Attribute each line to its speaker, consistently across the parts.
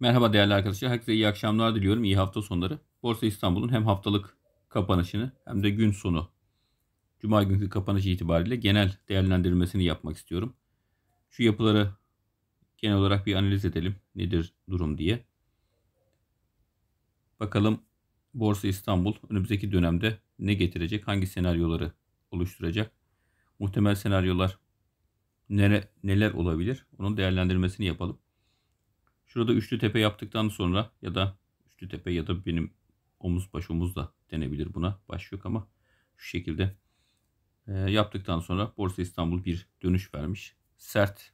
Speaker 1: Merhaba değerli arkadaşlar. Herkese iyi akşamlar diliyorum. İyi hafta sonları. Borsa İstanbul'un hem haftalık kapanışını hem de gün sonu Cuma günkü kapanış itibariyle genel değerlendirmesini yapmak istiyorum. Şu yapıları genel olarak bir analiz edelim. Nedir durum diye. Bakalım Borsa İstanbul önümüzdeki dönemde ne getirecek? Hangi senaryoları oluşturacak? Muhtemel senaryolar nere, neler olabilir? Onun değerlendirmesini yapalım. Şurada üçlü tepe yaptıktan sonra ya da üçlü tepe ya da benim omuz baş omuz da denebilir buna. Baş yok ama şu şekilde e, yaptıktan sonra Borsa İstanbul bir dönüş vermiş. Sert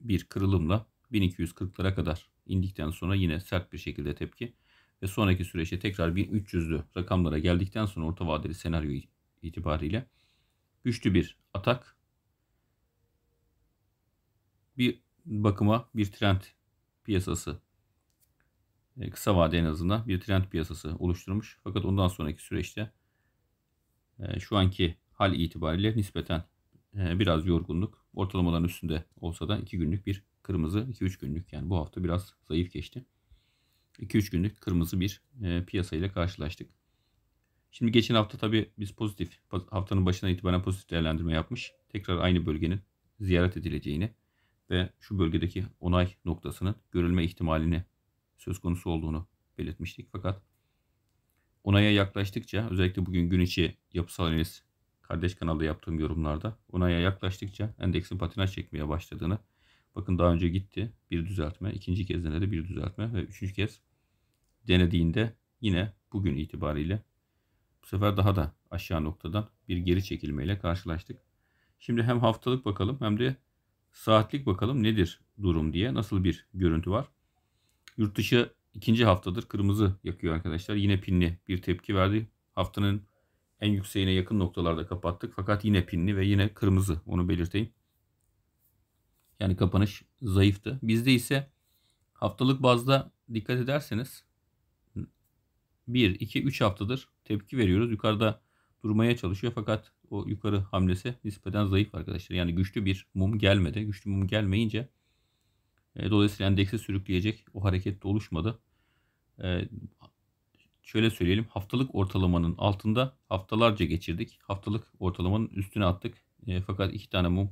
Speaker 1: bir kırılımla 1240'lara kadar indikten sonra yine sert bir şekilde tepki ve sonraki süreçte tekrar 1300'lü rakamlara geldikten sonra orta vadeli senaryo itibariyle güçlü bir atak bir bakıma bir trend piyasası e, kısa vade en azından bir trend piyasası oluşturmuş. Fakat ondan sonraki süreçte e, şu anki hal itibariyle nispeten e, biraz yorgunluk. Ortalamaların üstünde olsa da 2 günlük bir kırmızı, 2-3 günlük yani bu hafta biraz zayıf geçti. 2-3 günlük kırmızı bir piyasayla karşılaştık. Şimdi geçen hafta tabii biz pozitif, haftanın başına itibaren pozitif değerlendirme yapmış. Tekrar aynı bölgenin ziyaret edileceğini ve şu bölgedeki onay noktasının görülme ihtimalini söz konusu olduğunu belirtmiştik. Fakat onaya yaklaştıkça özellikle bugün gün içi yapısal analiz kardeş kanalda yaptığım yorumlarda onaya yaklaştıkça endeksin patinaj çekmeye başladığını bakın daha önce gitti bir düzeltme ikinci kez denedi bir düzeltme ve üçüncü kez denediğinde yine bugün itibariyle bu sefer daha da aşağı noktadan bir geri çekilmeyle karşılaştık. Şimdi hem haftalık bakalım hem de Saatlik bakalım nedir durum diye nasıl bir görüntü var. Yurt dışı ikinci haftadır kırmızı yakıyor arkadaşlar. Yine pinli bir tepki verdi. Haftanın en yükseğine yakın noktalarda kapattık. Fakat yine pinli ve yine kırmızı onu belirteyim. Yani kapanış zayıftı. Bizde ise haftalık bazda dikkat ederseniz 1, 2, 3 haftadır tepki veriyoruz. Yukarıda durmaya çalışıyor fakat o yukarı hamlesi nispeten zayıf arkadaşlar. Yani güçlü bir mum gelmedi. Güçlü mum gelmeyince e, dolayısıyla endeksi sürükleyecek o hareket de oluşmadı. E, şöyle söyleyelim haftalık ortalamanın altında haftalarca geçirdik. Haftalık ortalamanın üstüne attık. E, fakat iki tane mum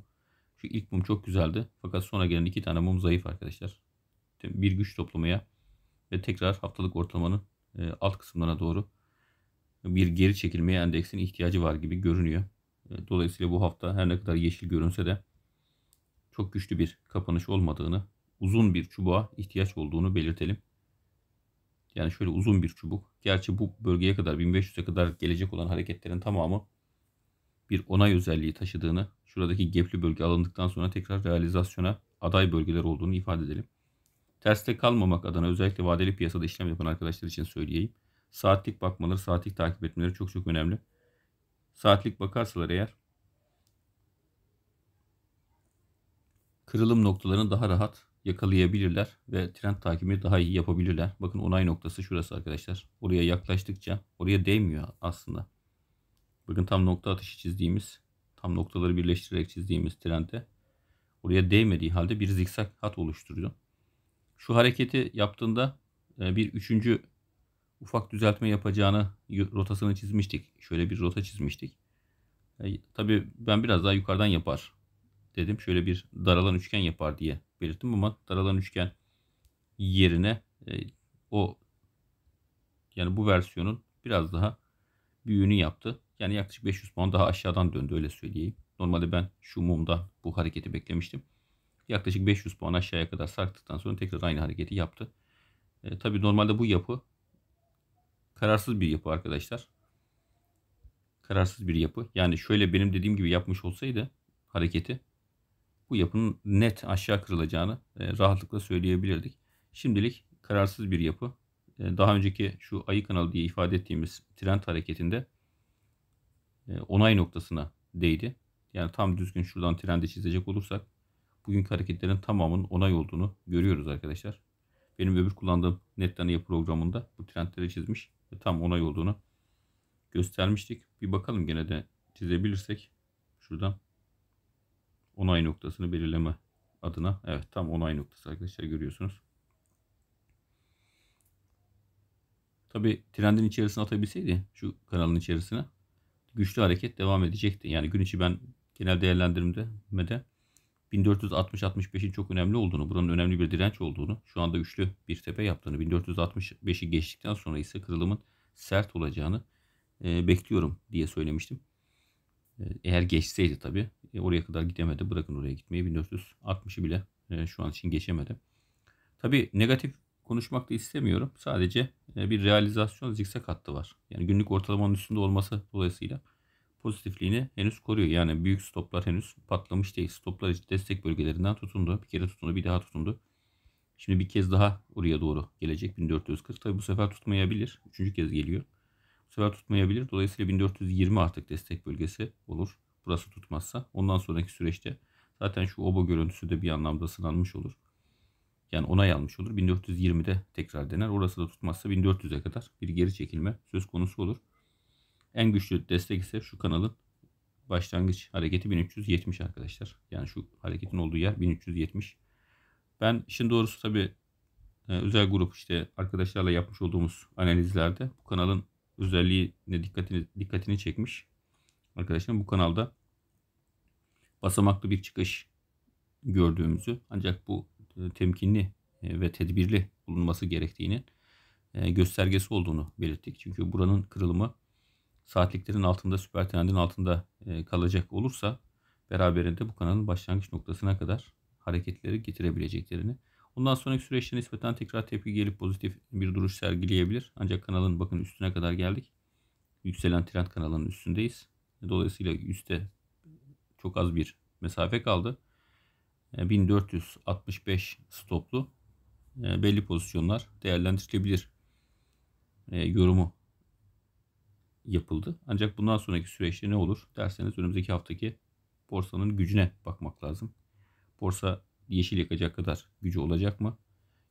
Speaker 1: şu ilk mum çok güzeldi. Fakat sonra gelen iki tane mum zayıf arkadaşlar. Bir güç toplamaya ve tekrar haftalık ortalamanın e, alt kısımlarına doğru bir geri çekilmeye endeksin ihtiyacı var gibi görünüyor. E, dolayısıyla bu hafta her ne kadar yeşil görünse de çok güçlü bir kapanış olmadığını, uzun bir çubuğa ihtiyaç olduğunu belirtelim. Yani şöyle uzun bir çubuk. Gerçi bu bölgeye kadar 1500'e kadar gelecek olan hareketlerin tamamı bir onay özelliği taşıdığını, şuradaki gepli bölge alındıktan sonra tekrar realizasyona aday bölgeler olduğunu ifade edelim. Terste kalmamak adına özellikle vadeli piyasada işlem yapan arkadaşlar için söyleyeyim. Saatlik bakmaları, saatlik takip etmeleri çok çok önemli. Saatlik bakarsalar eğer kırılım noktalarını daha rahat yakalayabilirler ve trend takibini daha iyi yapabilirler. Bakın onay noktası şurası arkadaşlar. Oraya yaklaştıkça oraya değmiyor aslında. Bakın tam nokta atışı çizdiğimiz, tam noktaları birleştirerek çizdiğimiz trende oraya değmediği halde bir zikzak hat oluşturuyor. Şu hareketi yaptığında e, bir üçüncü ufak düzeltme yapacağını rotasını çizmiştik. Şöyle bir rota çizmiştik. E, tabii ben biraz daha yukarıdan yapar dedim. Şöyle bir daralan üçgen yapar diye belirttim ama daralan üçgen yerine e, o yani bu versiyonun biraz daha büyüğünü yaptı. Yani yaklaşık 500 puan daha aşağıdan döndü öyle söyleyeyim. Normalde ben şu mumda bu hareketi beklemiştim. Yaklaşık 500 puan aşağıya kadar sarktıktan sonra tekrar aynı hareketi yaptı. E, tabii normalde bu yapı Kararsız bir yapı arkadaşlar. Kararsız bir yapı. Yani şöyle benim dediğim gibi yapmış olsaydı hareketi bu yapının net aşağı kırılacağını e, rahatlıkla söyleyebilirdik. Şimdilik kararsız bir yapı. E, daha önceki şu ayı kanalı diye ifade ettiğimiz trend hareketinde e, onay noktasına değdi. Yani tam düzgün şuradan trendi çizecek olursak bugünkü hareketlerin tamamının onay olduğunu görüyoruz arkadaşlar. Benim öbür kullandığım Net Yapı programında bu trendleri çizmiş. E, tam onay olduğunu göstermiştik. Bir bakalım gene de çizebilirsek şuradan onay noktasını belirleme adına. Evet tam onay noktası arkadaşlar görüyorsunuz. Tabi trendin içerisine atabilseydi şu kanalın içerisine güçlü hareket devam edecekti. Yani gün içi ben genel değerlendirmede 1460-65'in çok önemli olduğunu, buranın önemli bir direnç olduğunu, şu anda üçlü bir tepe yaptığını, 1465'i geçtikten sonra ise kırılımın sert olacağını e, bekliyorum diye söylemiştim. E, eğer geçseydi tabi e, oraya kadar gidemedi. Bırakın oraya gitmeyi 1460'ı bile e, şu an için geçemedi. Tabi negatif konuşmak da istemiyorum. Sadece bir realizasyon zikse hattı var. Yani günlük ortalamanın üstünde olması dolayısıyla pozitifliğini henüz koruyor. Yani büyük stoplar henüz patlamış değil. Stoplar işte destek bölgelerinden tutundu. Bir kere tutundu, bir daha tutundu. Şimdi bir kez daha oraya doğru gelecek 1440. Tabi bu sefer tutmayabilir. Üçüncü kez geliyor. Bu sefer tutmayabilir. Dolayısıyla 1420 artık destek bölgesi olur. Burası tutmazsa. Ondan sonraki süreçte zaten şu obo görüntüsü de bir anlamda sınanmış olur. Yani ona yanmış olur. 1420'de tekrar dener. Orası da tutmazsa 1400'e kadar bir geri çekilme söz konusu olur. En güçlü destek ise şu kanalın başlangıç hareketi 1370 arkadaşlar. Yani şu hareketin olduğu yer 1370. Ben şimdi doğrusu tabi e, özel grup işte arkadaşlarla yapmış olduğumuz analizlerde bu kanalın özelliğine dikkatini, dikkatini çekmiş. Arkadaşlar bu kanalda basamaklı bir çıkış gördüğümüzü ancak bu e, temkinli e, ve tedbirli bulunması gerektiğini göstergesi olduğunu belirttik. Çünkü buranın kırılımı saatliklerin altında süper trendin altında e, kalacak olursa beraberinde bu kanalın başlangıç noktasına kadar hareketleri getirebileceklerini. Ondan sonraki süreçte nispeten tekrar tepki gelip pozitif bir duruş sergileyebilir. Ancak kanalın bakın üstüne kadar geldik. Yükselen trend kanalının üstündeyiz. Dolayısıyla üstte çok az bir mesafe kaldı. 1465 e, stoplu e, belli pozisyonlar değerlendirilebilir yorumu yapıldı. Ancak bundan sonraki süreçte ne olur derseniz önümüzdeki haftaki borsanın gücüne bakmak lazım. Borsa yeşil yakacak kadar gücü olacak mı?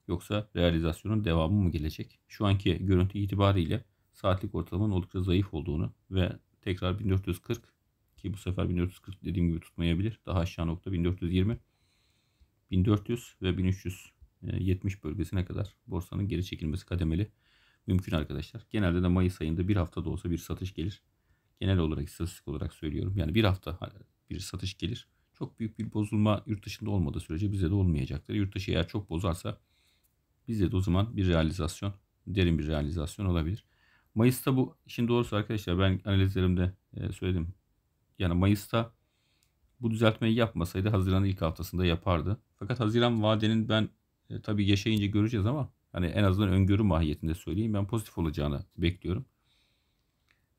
Speaker 1: Yoksa realizasyonun devamı mı gelecek? Şu anki görüntü itibariyle saatlik ortalamanın oldukça zayıf olduğunu ve tekrar 1440 ki bu sefer 1440 dediğim gibi tutmayabilir. Daha aşağı nokta 1420, 1400 ve 1370 bölgesine kadar borsanın geri çekilmesi kademeli mümkün arkadaşlar. Genelde de Mayıs ayında bir hafta da olsa bir satış gelir. Genel olarak istatistik olarak söylüyorum. Yani bir hafta bir satış gelir. Çok büyük bir bozulma yurt dışında olmadığı sürece bize de olmayacaktır. Yurt dışı eğer çok bozarsa bize de o zaman bir realizasyon, derin bir realizasyon olabilir. Mayıs'ta bu işin doğrusu arkadaşlar ben analizlerimde e, söyledim. Yani Mayıs'ta bu düzeltmeyi yapmasaydı Haziran'ın ilk haftasında yapardı. Fakat Haziran vadenin ben e, tabii yaşayınca göreceğiz ama Hani en azından öngörü mahiyetinde söyleyeyim. Ben pozitif olacağını bekliyorum.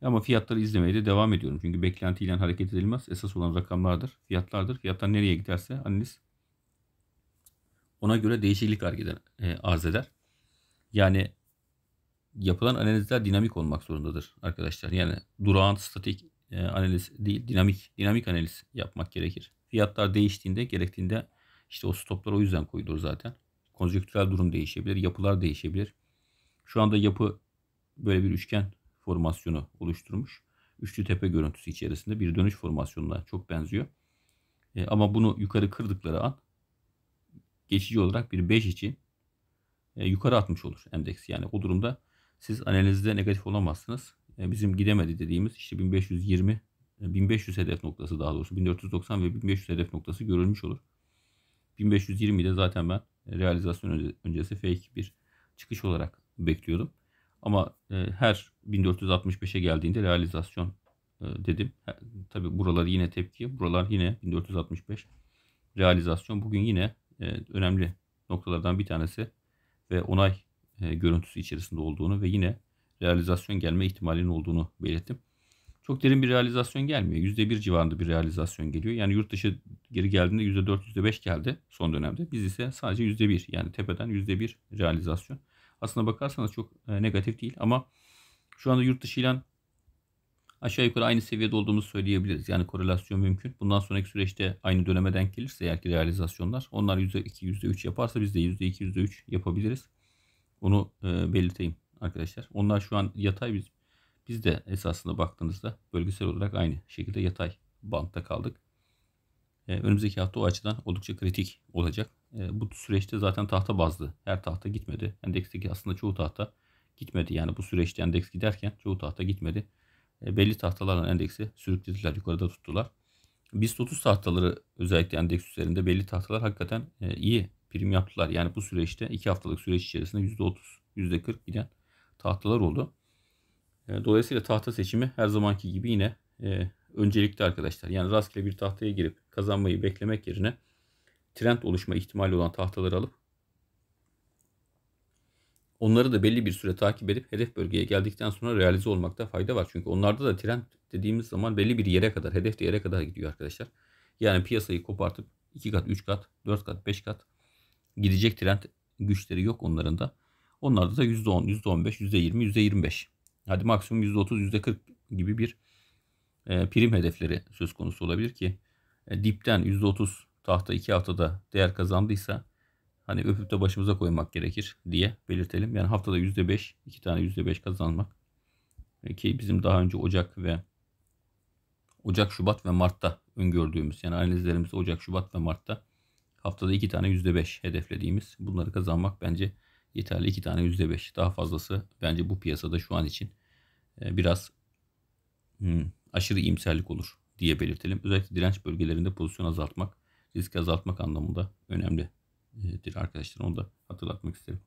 Speaker 1: Ama fiyatları izlemeye de devam ediyorum. Çünkü beklentiyle hareket edilmez. Esas olan rakamlardır, fiyatlardır. Fiyatlar nereye giderse analiz ona göre değişiklik e, arz eder. Yani yapılan analizler dinamik olmak zorundadır arkadaşlar. Yani durağan statik e, analiz değil, dinamik dinamik analiz yapmak gerekir. Fiyatlar değiştiğinde, gerektiğinde işte o stopları o yüzden koyulur zaten konjüktürel durum değişebilir, yapılar değişebilir. Şu anda yapı böyle bir üçgen formasyonu oluşturmuş. Üçlü tepe görüntüsü içerisinde bir dönüş formasyonuna çok benziyor. E, ama bunu yukarı kırdıkları an geçici olarak bir 5 için e, yukarı atmış olur endeks. Yani o durumda siz analizde negatif olamazsınız. E, bizim gidemedi dediğimiz işte 1520 1500 e, hedef noktası daha doğrusu 1490 ve 1500 hedef noktası görülmüş olur. 1520'de zaten ben realizasyon öncesi fake bir çıkış olarak bekliyordum. Ama e, her 1465'e geldiğinde realizasyon e, dedim. Tabi buralar yine tepki. Buralar yine 1465 realizasyon. Bugün yine e, önemli noktalardan bir tanesi ve onay görüntüsü içerisinde olduğunu ve yine realizasyon gelme ihtimalinin olduğunu belirttim çok derin bir realizasyon gelmiyor. yüzde bir civarında bir realizasyon geliyor. Yani yurt dışı geri geldiğinde yüzde dört yüzde beş geldi son dönemde. Biz ise sadece yüzde bir, yani tepeden yüzde bir realizasyon. Aslına bakarsanız çok e, negatif değil ama şu anda yurt dışı ile aşağı yukarı aynı seviyede olduğumuzu söyleyebiliriz. Yani korelasyon mümkün. Bundan sonraki süreçte aynı döneme denk gelirse eğer ki realizasyonlar onlar %2, %3 yaparsa biz de %2, %3 yapabiliriz. Onu e, belirteyim arkadaşlar. Onlar şu an yatay biz biz de esasında baktığınızda bölgesel olarak aynı şekilde yatay bantta kaldık. E, önümüzdeki hafta o açıdan oldukça kritik olacak. E, bu süreçte zaten tahta bazlı. Her tahta gitmedi. Endeksteki aslında çoğu tahta gitmedi. Yani bu süreçte endeks giderken çoğu tahta gitmedi. E, belli tahtalarla endeksi sürüklediler. Yukarıda tuttular. BIST 30 tahtaları özellikle endeks üzerinde belli tahtalar hakikaten e, iyi prim yaptılar. Yani bu süreçte 2 haftalık süreç içerisinde %30, %40 giden tahtalar oldu. E, dolayısıyla tahta seçimi her zamanki gibi yine e, öncelikli arkadaşlar. Yani rastgele bir tahtaya girip kazanmayı beklemek yerine trend oluşma ihtimali olan tahtaları alıp onları da belli bir süre takip edip hedef bölgeye geldikten sonra realize olmakta fayda var. Çünkü onlarda da trend dediğimiz zaman belli bir yere kadar, hedef de yere kadar gidiyor arkadaşlar. Yani piyasayı kopartıp 2 kat, 3 kat, 4 kat, 5 kat gidecek trend güçleri yok onların da. Onlarda da %10, %15, %20, %25. Hadi maksimum %30, %40 gibi bir e, prim hedefleri söz konusu olabilir ki e, dipten %30 tahta 2 haftada değer kazandıysa hani öpüp de başımıza koymak gerekir diye belirtelim. Yani haftada %5, 2 tane %5 kazanmak e, ki bizim daha önce Ocak ve Ocak, Şubat ve Mart'ta öngördüğümüz yani analizlerimiz Ocak, Şubat ve Mart'ta haftada 2 tane %5 hedeflediğimiz bunları kazanmak bence yeterli. iki tane yüzde beş daha fazlası bence bu piyasada şu an için e, biraz hmm, aşırı iyimserlik olur diye belirtelim. Özellikle direnç bölgelerinde pozisyon azaltmak, risk azaltmak anlamında önemlidir e, arkadaşlar. Onu da hatırlatmak isterim.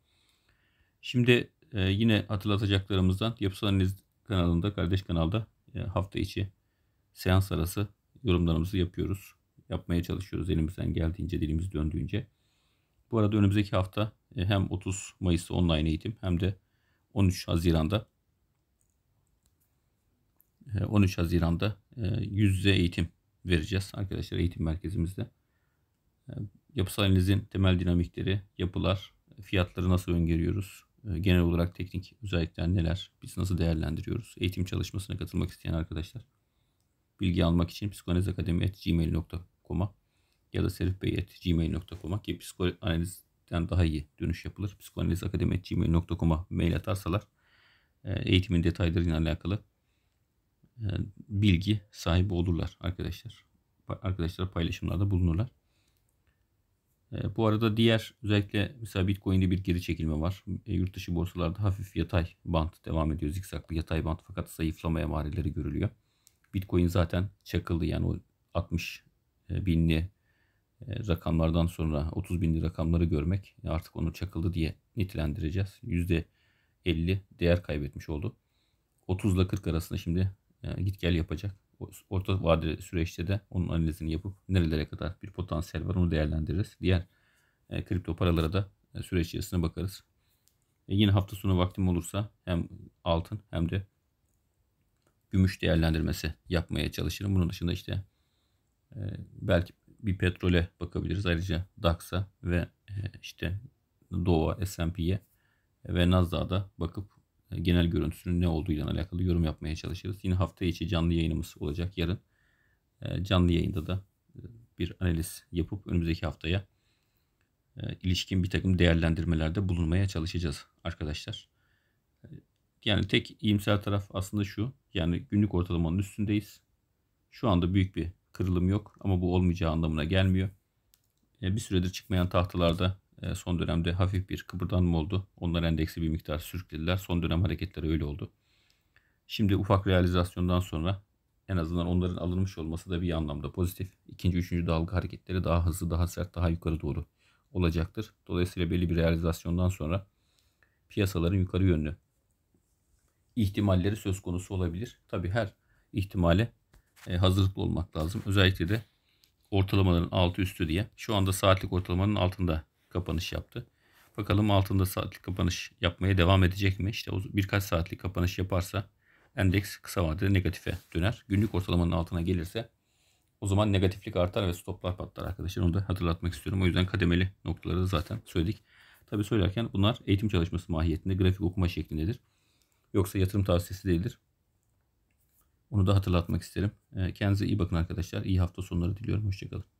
Speaker 1: Şimdi e, yine hatırlatacaklarımızdan yapısal analiz kanalında, kardeş kanalda hafta içi seans arası yorumlarımızı yapıyoruz. Yapmaya çalışıyoruz elimizden geldiğince, dilimiz döndüğünce. Bu arada önümüzdeki hafta e, hem 30 Mayıs'ta online eğitim hem de 13 Haziran'da 13 e, Haziran'da e, yüz yüze eğitim vereceğiz arkadaşlar eğitim merkezimizde. Yapısal analizin temel dinamikleri, yapılar, fiyatları nasıl öngörüyoruz? Genel olarak teknik özellikler neler? Biz nasıl değerlendiriyoruz? Eğitim çalışmasına katılmak isteyen arkadaşlar bilgi almak için psikanalizakademi.gmail.com'a ya da serifbey.gmail.com'a ki psikoanaliz yani daha iyi dönüş yapılır. Psikoanalizakademi.gmail.com'a mail atarsalar e, eğitimin detaylarıyla alakalı e, bilgi sahibi olurlar arkadaşlar. Arkadaşlar paylaşımlarda bulunurlar. E, bu arada diğer özellikle mesela Bitcoin'de bir geri çekilme var. Yurt dışı borsalarda hafif yatay bant devam ediyor. Zikzaklı yatay bant fakat zayıflamaya emareleri görülüyor. Bitcoin zaten çakıldı yani o 60 binli e, rakamlardan sonra 30 binli rakamları görmek artık onu çakıldı diye nitelendireceğiz. yüzde %50 değer kaybetmiş oldu. 30 ile 40 arasında şimdi e, git gel yapacak. Orta vadeli süreçte de onun analizini yapıp nerelere kadar bir potansiyel var onu değerlendiririz. Diğer e, kripto paralara da süreç içerisine bakarız. yine hafta sonu vaktim olursa hem altın hem de gümüş değerlendirmesi yapmaya çalışırım. Bunun dışında işte belki bir petrole bakabiliriz. Ayrıca DAX'a ve e, işte Doğa, S&P'ye ve Nasdaq'a da bakıp e, genel görüntüsünün ne olduğuyla alakalı yorum yapmaya çalışırız. Yine hafta içi canlı yayınımız olacak yarın. E, canlı yayında da bir analiz yapıp önümüzdeki haftaya ilişkin bir takım değerlendirmelerde bulunmaya çalışacağız arkadaşlar. Yani tek iyimser taraf aslında şu. Yani günlük ortalamanın üstündeyiz. Şu anda büyük bir kırılım yok ama bu olmayacağı anlamına gelmiyor. E, bir süredir çıkmayan tahtalarda e, son dönemde hafif bir kıpırdanma oldu. Onlar endeksi bir miktar sürüklediler. Son dönem hareketleri öyle oldu. Şimdi ufak realizasyondan sonra en azından onların alınmış olması da bir anlamda pozitif. İkinci, üçüncü dalga hareketleri daha hızlı, daha sert, daha yukarı doğru olacaktır. Dolayısıyla belli bir realizasyondan sonra piyasaların yukarı yönlü ihtimalleri söz konusu olabilir. Tabi her ihtimale e, hazırlıklı olmak lazım. Özellikle de ortalamaların altı üstü diye. Şu anda saatlik ortalamanın altında kapanış yaptı. Bakalım altında saatlik kapanış yapmaya devam edecek mi? İşte birkaç saatlik kapanış yaparsa endeks kısa vadede negatife döner. Günlük ortalamanın altına gelirse o zaman negatiflik artar ve stoplar patlar arkadaşlar. Onu da hatırlatmak istiyorum. O yüzden kademeli noktaları da zaten söyledik. Tabi söylerken bunlar eğitim çalışması mahiyetinde grafik okuma şeklindedir. Yoksa yatırım tavsiyesi değildir. Onu da hatırlatmak isterim. Ee, kendinize iyi bakın arkadaşlar. İyi hafta sonları diliyorum. Hoşçakalın.